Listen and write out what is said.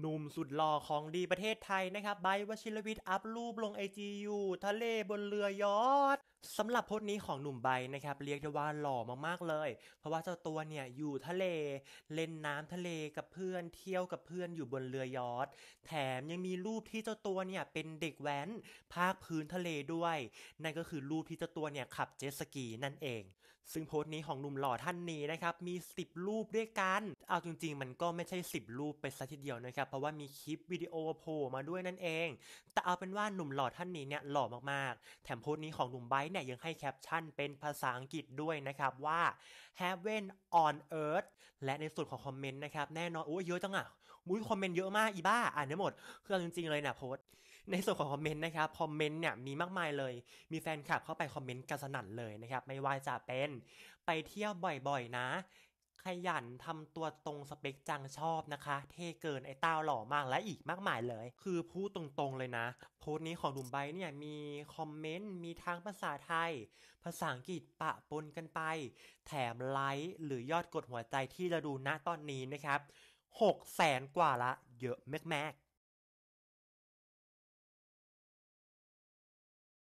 หนุ่มสุดหล่อของดีประเทศไทยนะครับ ใบวชิรวิทย์อัพรูปลงไอจีอยู่ทะเลบนเรือยอทสำหรับโพสต์นี้ของหนุ่มใบนะครับเรียกได้ว่าหล่อมากๆเลย เพราะว่าเจ้าตัวเนี่ยอยู่ทะเล เล่นน้ำทะเลกับเพื่อนเที่ยวกับเพื่อนอยู่บนเรือยอทแถมยังมีรูปที่เจ้าตัวเนี่ยเป็นเด็กแว้นภาคพื้นทะเลด้วยนั่นก็คือรูปที่เจ้าตัวเนี่ยขับเจ็ตสกีนั่นเอง ซึ่งโพสต์นี้ของหนุ่มหล่อท่านนี้นะครับมี 10 รูปด้วยกัน เอาจริงๆ มันก็ไม่ใช่ 10 รูปไปซะทีเดียวนะครับเพราะว่ามีคลิปวิดีโอโผล่มาด้วยนั่นเอง แต่เอาเป็นว่าหนุ่มหล่อท่านนี้เนี่ยหล่อมากๆ แถมโพสต์นี้ของหนุ่มใบต์เนี่ยยังให้แคปชั่นเป็นภาษาอังกฤษด้วยนะครับว่า Heaven on Earth และในส่วนของคอมเมนต์นะครับแน่นอนโอ้ยเยอะจังอ่ะมุ้ยคอมเมนต์เยอะมากอีบ้าอ่านได้หมดเคื่อจริงๆเลยนะโพสในส่วนของคอมเมนต์นะครับคอมเมนต์เนี่ยมีมากมายเลย มีแฟนคลับเข้าไปคอมเมนต์กันสนั่นเลยนะครับ ไม่ว่าจะเป็นไปเที่ยวบ่อยๆ นะขยันทำตัวตรงสเปคจังชอบนะคะ เท่เกินไอ้ต้าหล่อมากและอีกมากมายเลย คือพูดตรงๆเลยนะ โพสต์นี้ของดุมใบเนี่ย มีคอมเมนต์ มีทั้งภาษาไทย ภาษาอังกฤษปะปนกันไป แถมไลค์ หรือยอดกดหัวใจที่เราดูณตอนนี้นะครับหกแสนกว่าละเยอะแมกแมก